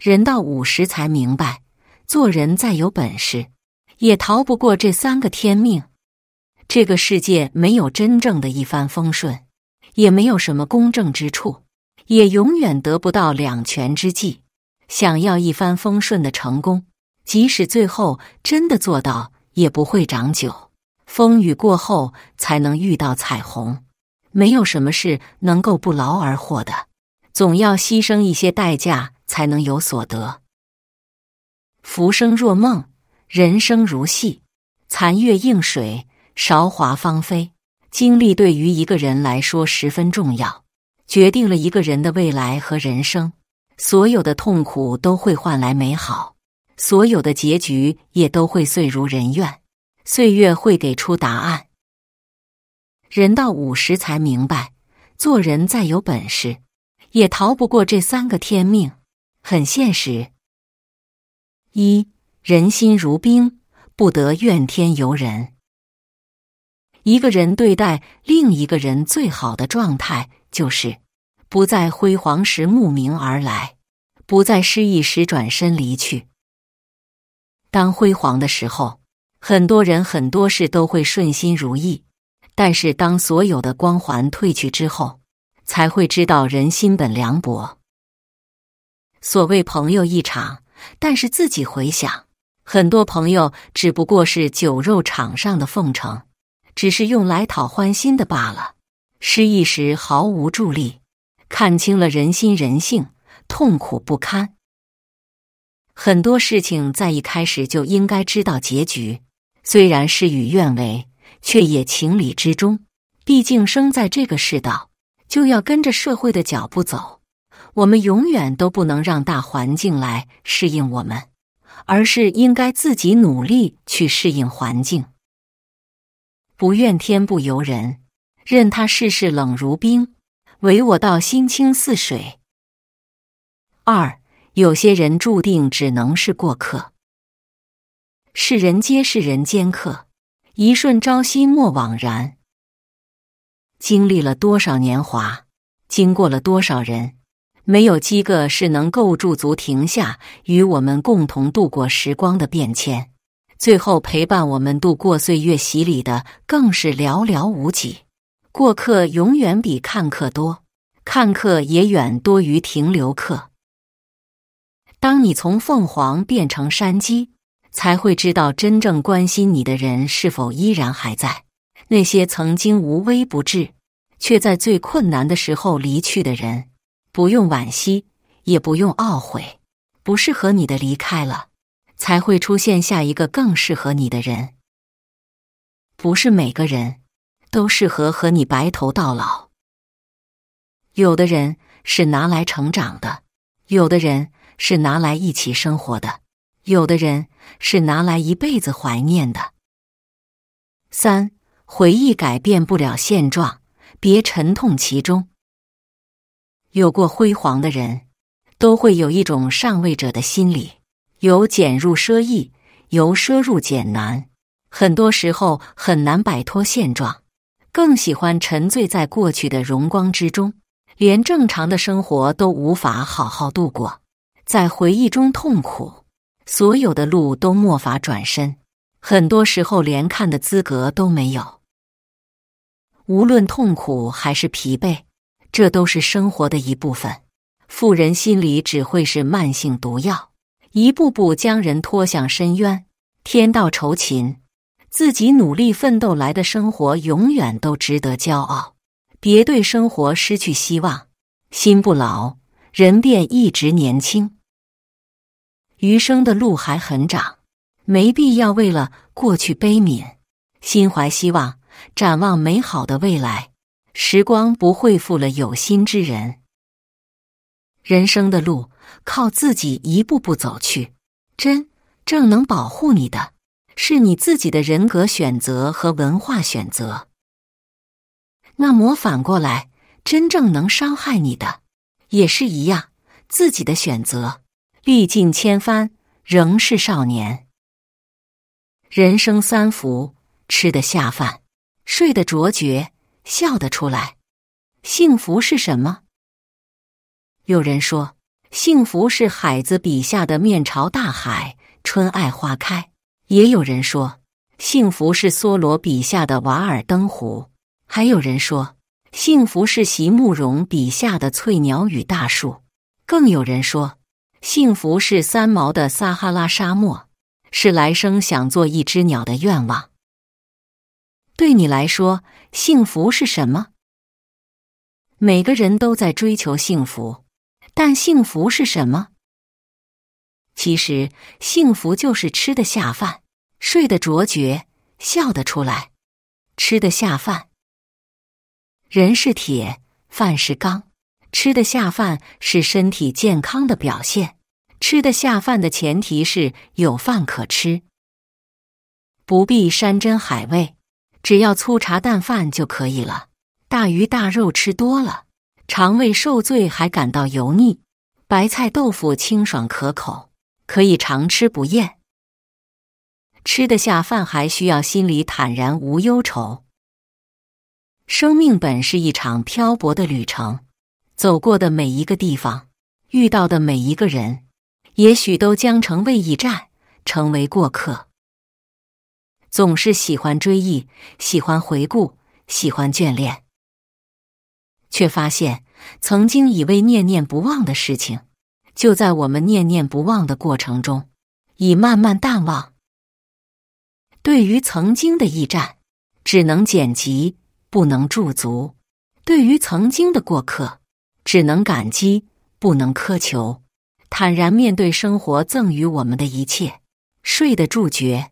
人到五十才明白，做人再有本事，也逃不过这三个天命。这个世界没有真正的一帆风顺，也没有什么公正之处，也永远得不到两全之计。想要一帆风顺的成功，即使最后真的做到，也不会长久。风雨过后才能遇到彩虹，没有什么事能够不劳而获的，总要牺牲一些代价。才能有所得。浮生若梦，人生如戏，残月映水，韶华芳菲。经历对于一个人来说十分重要，决定了一个人的未来和人生。所有的痛苦都会换来美好，所有的结局也都会遂如人愿。岁月会给出答案。人到五十才明白，做人再有本事，也逃不过这三个天命。很现实，一人心如冰，不得怨天尤人。一个人对待另一个人最好的状态，就是不在辉煌时慕名而来，不在失意时转身离去。当辉煌的时候，很多人很多事都会顺心如意；但是当所有的光环褪去之后，才会知道人心本凉薄。所谓朋友一场，但是自己回想，很多朋友只不过是酒肉场上的奉承，只是用来讨欢心的罢了。失意时毫无助力，看清了人心人性，痛苦不堪。很多事情在一开始就应该知道结局，虽然事与愿违，却也情理之中。毕竟生在这个世道，就要跟着社会的脚步走。我们永远都不能让大环境来适应我们，而是应该自己努力去适应环境。不怨天不由人，任他世事冷如冰，唯我道心清似水。二有些人注定只能是过客，世人皆是人间客，一瞬朝夕莫枉然。经历了多少年华，经过了多少人。没有几个是能够驻足停下，与我们共同度过时光的变迁。最后陪伴我们度过岁月洗礼的，更是寥寥无几。过客永远比看客多，看客也远多于停留客。当你从凤凰变成山鸡，才会知道真正关心你的人是否依然还在。那些曾经无微不至，却在最困难的时候离去的人。不用惋惜，也不用懊悔，不适合你的离开了，才会出现下一个更适合你的人。不是每个人都适合和你白头到老，有的人是拿来成长的，有的人是拿来一起生活的，有的人是拿来一辈子怀念的。三回忆改变不了现状，别沉痛其中。有过辉煌的人，都会有一种上位者的心理，由俭入奢易，由奢入俭难。很多时候很难摆脱现状，更喜欢沉醉在过去的荣光之中，连正常的生活都无法好好度过，在回忆中痛苦，所有的路都没法转身。很多时候连看的资格都没有，无论痛苦还是疲惫。这都是生活的一部分，富人心里只会是慢性毒药，一步步将人拖向深渊。天道酬勤，自己努力奋斗来的生活永远都值得骄傲。别对生活失去希望，心不老，人便一直年轻。余生的路还很长，没必要为了过去悲悯，心怀希望，展望美好的未来。时光不会负了有心之人。人生的路靠自己一步步走去。真正能保护你的，是你自己的人格选择和文化选择。那么反过来，真正能伤害你的，也是一样，自己的选择。历尽千帆，仍是少年。人生三福：吃得下饭，睡得卓绝。笑得出来，幸福是什么？有人说，幸福是海子笔下的“面朝大海，春爱花开”；也有人说，幸福是梭罗笔下的《瓦尔登湖》；还有人说，幸福是席慕容笔下的“翠鸟与大树”；更有人说，幸福是三毛的撒哈拉沙漠，是来生想做一只鸟的愿望。对你来说，幸福是什么？每个人都在追求幸福，但幸福是什么？其实，幸福就是吃得下饭、睡得着觉、笑得出来。吃得下饭，人是铁，饭是钢，吃得下饭是身体健康的表现。吃得下饭的前提是有饭可吃，不必山珍海味。只要粗茶淡饭就可以了。大鱼大肉吃多了，肠胃受罪，还感到油腻。白菜豆腐清爽可口，可以常吃不厌。吃得下饭，还需要心里坦然无忧愁。生命本是一场漂泊的旅程，走过的每一个地方，遇到的每一个人，也许都将成为驿站，成为过客。总是喜欢追忆，喜欢回顾，喜欢眷恋，却发现曾经以为念念不忘的事情，就在我们念念不忘的过程中，已慢慢淡忘。对于曾经的驿站，只能剪辑，不能驻足；对于曾经的过客，只能感激，不能苛求。坦然面对生活赠予我们的一切，睡得住觉。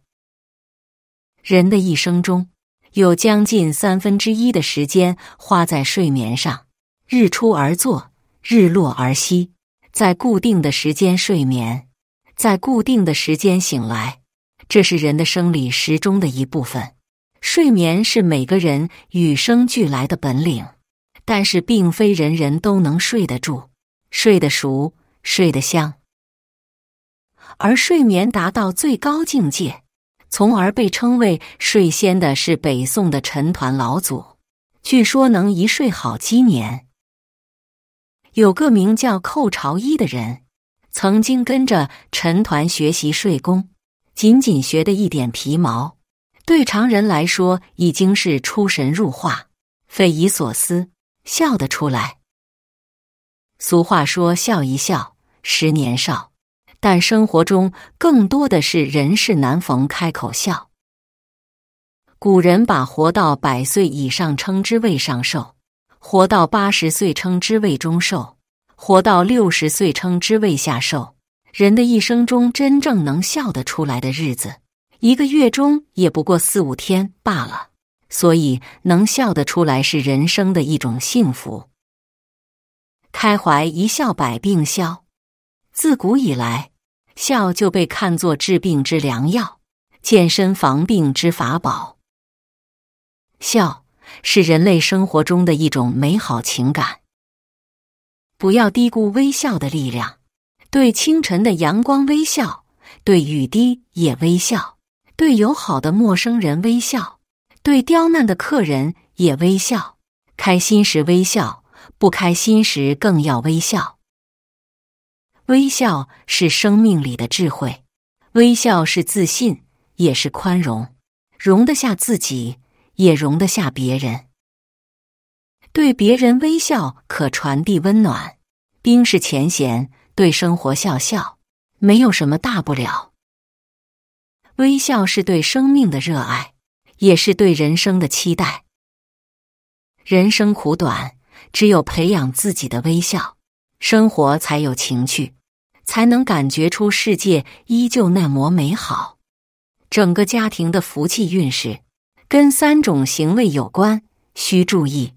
人的一生中有将近三分之一的时间花在睡眠上，日出而作，日落而息，在固定的时间睡眠，在固定的时间醒来，这是人的生理时钟的一部分。睡眠是每个人与生俱来的本领，但是并非人人都能睡得住、睡得熟、睡得香，而睡眠达到最高境界。从而被称为睡仙的是北宋的陈抟老祖，据说能一睡好几年。有个名叫寇朝一的人，曾经跟着陈抟学习睡功，仅仅学的一点皮毛，对常人来说已经是出神入化、匪夷所思，笑得出来。俗话说：“笑一笑，十年少。”但生活中更多的是人世难逢开口笑。古人把活到百岁以上称之为上寿，活到八十岁称之为中寿，活到六十岁称之为下寿。人的一生中，真正能笑得出来的日子，一个月中也不过四五天罢了。所以，能笑得出来是人生的一种幸福。开怀一笑，百病消。自古以来，笑就被看作治病之良药、健身防病之法宝。笑是人类生活中的一种美好情感。不要低估微笑的力量。对清晨的阳光微笑，对雨滴也微笑，对友好的陌生人微笑，对刁难的客人也微笑。开心时微笑，不开心时更要微笑。微笑是生命里的智慧，微笑是自信，也是宽容，容得下自己，也容得下别人。对别人微笑，可传递温暖，冰释前嫌。对生活笑笑，没有什么大不了。微笑是对生命的热爱，也是对人生的期待。人生苦短，只有培养自己的微笑，生活才有情趣。才能感觉出世界依旧那么美好。整个家庭的福气运势跟三种行为有关，需注意。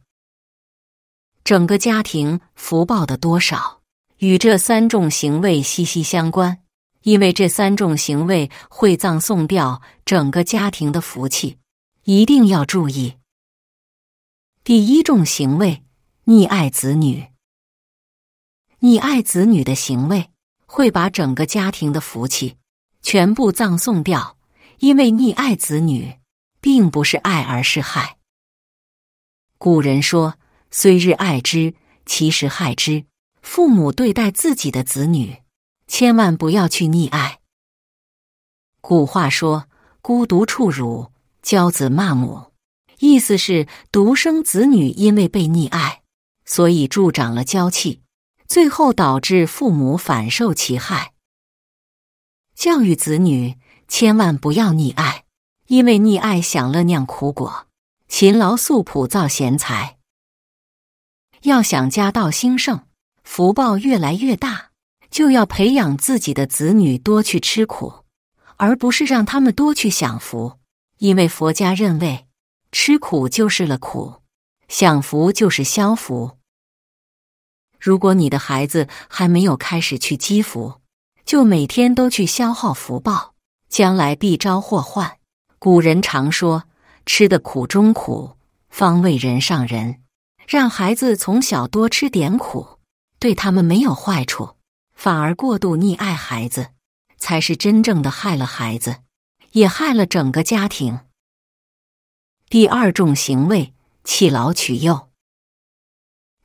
整个家庭福报的多少与这三种行为息息相关，因为这三种行为会葬送掉整个家庭的福气，一定要注意。第一种行为溺爱子女，溺爱子女的行为。会把整个家庭的福气全部葬送掉，因为溺爱子女并不是爱，而是害。古人说：“虽日爱之，其实害之。”父母对待自己的子女，千万不要去溺爱。古话说：“孤独处辱，娇子骂母。”意思是独生子女因为被溺爱，所以助长了娇气。最后导致父母反受其害。教育子女千万不要溺爱，因为溺爱享乐酿苦果，勤劳素朴造贤才。要想家道兴盛，福报越来越大，就要培养自己的子女多去吃苦，而不是让他们多去享福。因为佛家认为，吃苦就是了苦，享福就是消福。如果你的孩子还没有开始去积福，就每天都去消耗福报，将来必招祸患。古人常说：“吃的苦中苦，方为人上人。”让孩子从小多吃点苦，对他们没有坏处，反而过度溺爱孩子，才是真正的害了孩子，也害了整个家庭。第二种行为弃老取幼。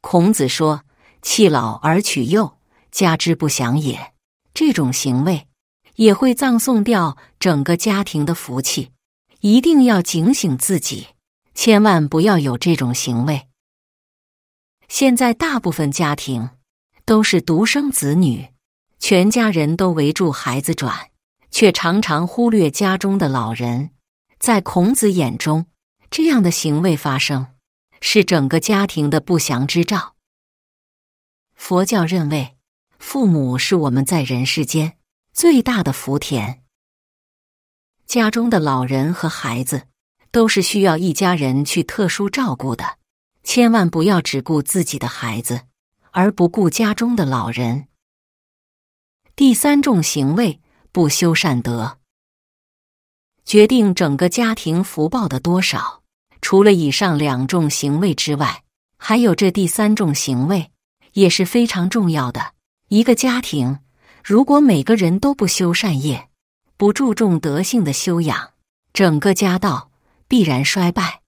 孔子说。弃老而取幼，家之不祥也。这种行为也会葬送掉整个家庭的福气，一定要警醒自己，千万不要有这种行为。现在大部分家庭都是独生子女，全家人都围住孩子转，却常常忽略家中的老人。在孔子眼中，这样的行为发生是整个家庭的不祥之兆。佛教认为，父母是我们在人世间最大的福田。家中的老人和孩子都是需要一家人去特殊照顾的，千万不要只顾自己的孩子而不顾家中的老人。第三种行为不修善德，决定整个家庭福报的多少。除了以上两种行为之外，还有这第三种行为。也是非常重要的。一个家庭，如果每个人都不修善业，不注重德性的修养，整个家道必然衰败。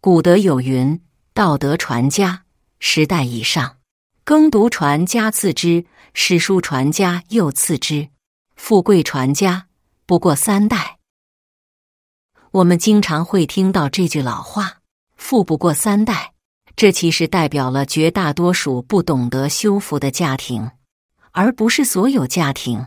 古德有云：“道德传家，十代以上；耕读传家次之；诗书传家又次之；富贵传家不过三代。”我们经常会听到这句老话：“富不过三代。”这其实代表了绝大多数不懂得修复的家庭，而不是所有家庭。